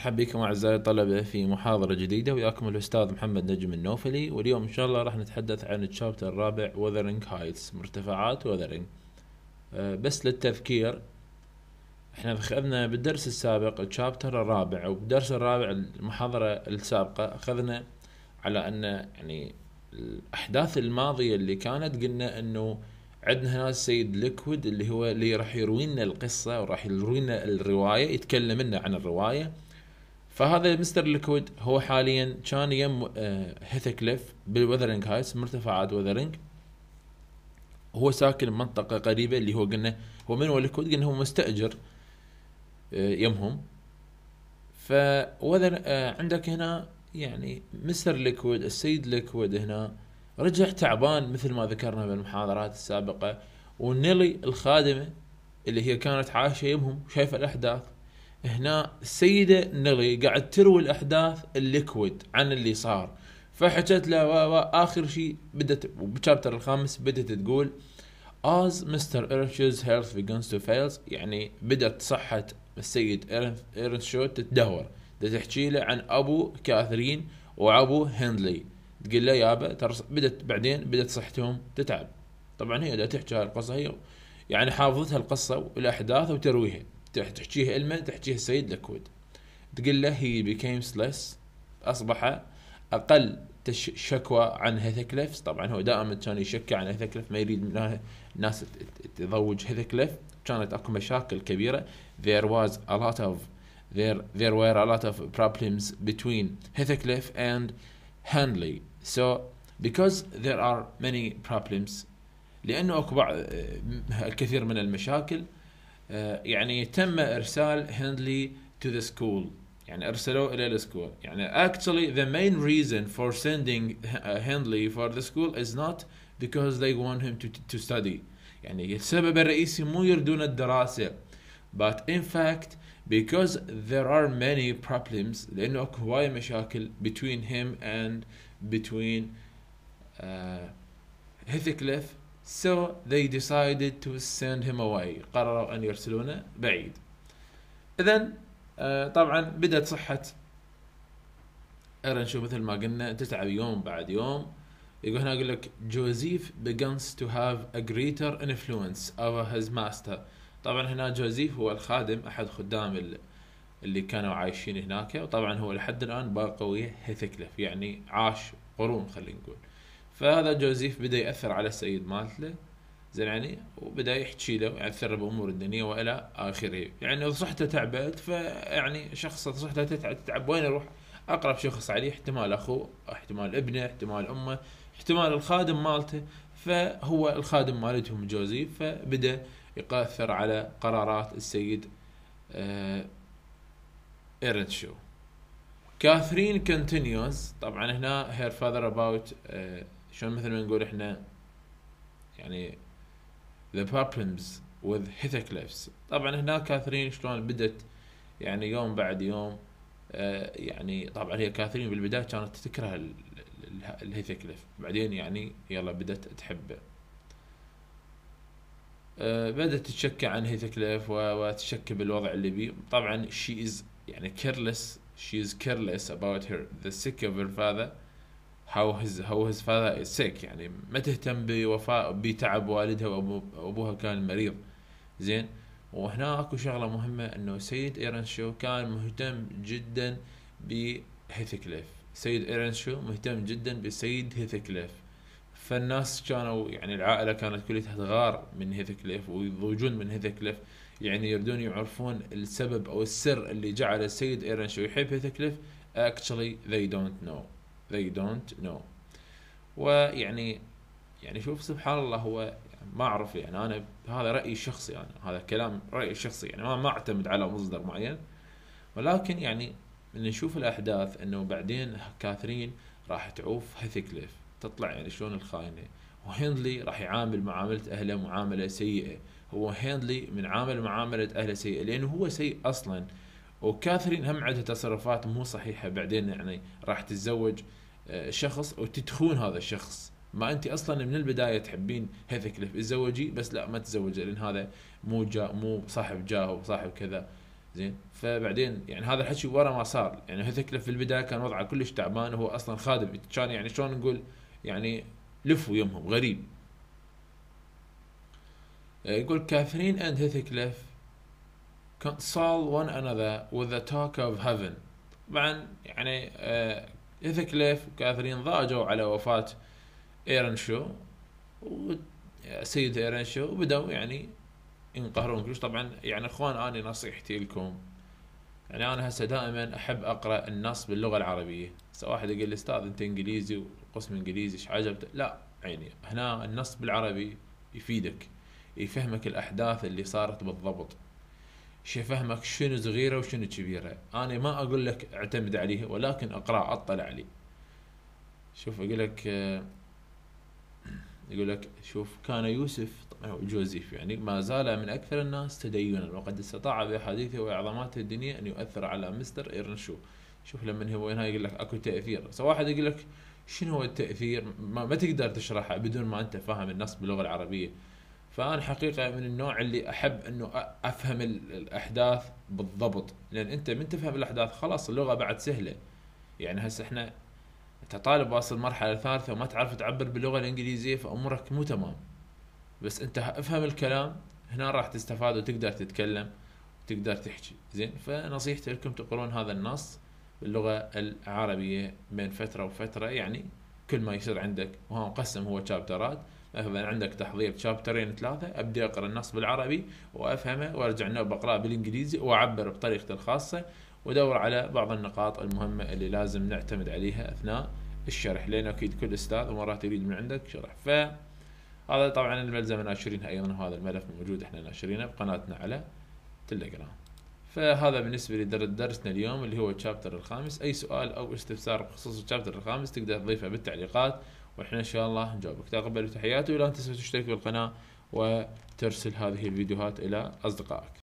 مرحبا بكم أعزائي الطلبة في محاضرة جديدة وياكم الأستاذ محمد نجم النوفلي واليوم إن شاء الله راح نتحدث عن الشابتر الرابع وذرنج هايتس مرتفعات وذرنج آه، بس للتذكير احنا أخذنا بالدرس السابق الشابتر الرابع وبالدرس الرابع المحاضرة السابقة أخذنا على أن يعني الأحداث الماضية اللي كانت قلنا أنه عندنا هنا السيد ليكويد اللي هو اللي راح يروينا القصه وراح يروينا الروايه يتكلم لنا عن الروايه فهذا مستر ليكويد هو حاليا كان يم آه، هيثكليف بالوذرنج هايتس مرتفعات وذرنج هو ساكن منطقه قريبه اللي هو قلنا هو من هو ليكويد قلنا هو مستاجر آه، يمهم ف آه، عندك هنا يعني مستر ليكويد السيد ليكويد هنا رجع تعبان مثل ما ذكرنا بالمحاضرات السابقه ونيلي الخادمه اللي هي كانت عايشه يمهم شايفه الاحداث هنا السيده نغلي قاعد تروي الاحداث الليكويد عن اللي صار فحكت له و و اخر شيء بدت بالشابتر الخامس بدت تقول از مستر ايرنشوز هيلث begins to fails يعني بدت صحة السيد ايرنشو تتدهور تحكي له عن ابو كاثرين وابو هندلي تقول له يابا ترى بدت بعدين بدت صحتهم تتعب طبعا هي دا تحكي هاي القصة هي يعني حافظتها القصة والاحداث وترويها تحكيه الما تحكيه السيد لكود تقول له هي بيكيم سلس اصبح اقل شكوى عن هيثكليف طبعا هو دائما كان يشكى عن هيثكليف ما يريد من الناس تزوج هيثكليف كانت اكو مشاكل كبيره there was a lot of there there were a lot of problems between هيثكليف and هانلي so because there are many problems لانه اكو آه، الكثير من المشاكل يعني تم ارسال هنلي to the school يعني ارسلوه الى السكول يعني actually the main reason for sending Hindley for the school is not because they want him to, to study يعني السبب الرئيسي مو يردون الدراسة but in fact because there are many problems لأنه أكو هواية مشاكل between him and between uh, Heathcliff So they decided to send him away قرروا أن يرسلونه بعيد إذا آه، طبعا بدأت صحة إيرن شو مثل ما قلنا تتعب يوم بعد يوم يقول هنا يقول لك جوزيف begins to have a greater influence over his master طبعا هنا جوزيف هو الخادم أحد خدام اللي كانوا عايشين هناك وطبعا هو لحد الآن باقوي هيثكلف يعني عاش قرون خلينا نقول فهذا جوزيف بدا ياثر على السيد مالته زين يعني وبدا يحكي له يعني ياثر بامور الدنيا والى اخره يعني صحته تعبت فيعني شخص صحته تتعب, تتعب وين يروح اقرب شخص عليه احتمال اخوه احتمال ابنه احتمال امه احتمال الخادم مالته فهو الخادم مالتهم جوزيف فبدا يقاثر على قرارات السيد اه ايرنشو كاثرين كونتينيوز طبعا هنا هير فاذر اباوت شلون مثل ما نقول احنا يعني the problems with Heathcliffs طبعا هنا كاثرين شلون بدت يعني يوم بعد يوم آه، يعني طبعا هي كاثرين بالبدايه كانت تكره الهيثكليف بعدين يعني يلا بدت تحبه آه، بدأت تشكى عن هيثكليف وتشكى بالوضع اللي بيه طبعا she is يعني careless she is careless about her the sick of her father how his how his father is sick يعني ما تهتم بوفاء بتعب والدها وابوها كان مريض زين وهنا اكو شغله مهمه انه سيد ايرن شو كان مهتم جدا بهيثكليف سيد ايرن شو مهتم جدا بالسيد هيثكليف فالناس كانوا يعني العائله كانت كلها تغار من هيثكليف ويضوجون من هيثكليف يعني يردون يعرفون السبب او السر اللي جعل السيد ايرن شو يحب هيثكليف actually they don't know they don't know ويعني يعني شوف سبحان الله هو ما اعرف يعني انا هذا رايي الشخصي انا هذا كلام رايي الشخصي يعني ما ما اعتمد على مصدر معين ولكن يعني من نشوف الاحداث انه بعدين كاثرين راح تعوف هيثكليف تطلع يعني شلون الخاينه وهندلي راح يعامل معامله اهله معامله سيئه هو هندلي من عامل معامله اهله سيئه لانه هو سيء اصلا وكاثرين هم عندها تصرفات مو صحيحه بعدين يعني راح تتزوج آه، شخص وتتخون هذا الشخص ما انت اصلا من البدايه تحبين هيثكليف تزوجي بس لا ما تتزوجي لان هذا مو جا مو صاحب جاه وصاحب كذا زين فبعدين يعني هذا الحكي ورا ما صار يعني هيثكليف في البدايه كان وضعه كلش تعبان وهو اصلا خادم كان يعني شلون نقول يعني لفوا يمهم غريب آه، يقول كاثرين اند هيثكليف console one another with the talk of heaven طبعا يعني إثكليف آه، وكاثرين ضاجوا على وفاة ايرن شو وسيد ايرن شو وبدأوا يعني ينقهرون كلش طبعا يعني اخوان انا نصيحتي لكم يعني انا هسه دائما احب اقرا النص باللغه العربيه هسه واحد يقول لي استاذ انت انجليزي وقسم انجليزي ايش عجبت لا يعني هنا النص بالعربي يفيدك يفهمك الاحداث اللي صارت بالضبط شي فهمك شنو صغيره وشنو كبيره انا ما اقول لك اعتمد عليه ولكن اقرا اطلع عليه شوف اقول لك يقول آه، لك شوف كان يوسف جوزيف يعني ما زال من اكثر الناس تدينا وقد استطاع باحاديثه واعظاماته الدنيا ان يؤثر على مستر ايرنشو شوف لما هو هنا يقول لك اكو تاثير واحد يقول لك شنو هو التاثير ما, ما تقدر تشرحه بدون ما انت فاهم النص باللغه العربيه فانا حقيقه من النوع اللي احب انه افهم الاحداث بالضبط لان انت من تفهم الاحداث خلاص اللغه بعد سهله يعني هسه احنا انت طالب واصل مرحله ثالثه وما تعرف تعبر باللغه الانجليزيه فامورك مو تمام بس انت افهم الكلام هنا راح تستفاد وتقدر تتكلم وتقدر تحكي زين فنصيحتي لكم تقرون هذا النص باللغه العربيه بين فتره وفتره يعني كل ما يصير عندك وهو مقسم هو شابترات مثلا عندك تحضير شابترين ثلاثه ابدا اقرا النص بالعربي وافهمه وارجع انه بقراه بالانجليزي واعبر بطريقتي الخاصه وادور على بعض النقاط المهمه اللي لازم نعتمد عليها اثناء الشرح لان اكيد كل استاذ مرات يريد من عندك شرح ف هذا طبعا الملزمه ناشرينها ايضا وهذا الملف موجود احنا ناشرينه بقناتنا على تليجرام فهذا بالنسبه لدرسنا اليوم اللي هو الشابتر الخامس اي سؤال او استفسار بخصوص الشابتر الخامس تقدر تضيفه بالتعليقات واحنا ان شاء الله نجاوبك تقبل تحياتي ولا تنسوا تشترك بالقناه وترسل هذه الفيديوهات الى اصدقائك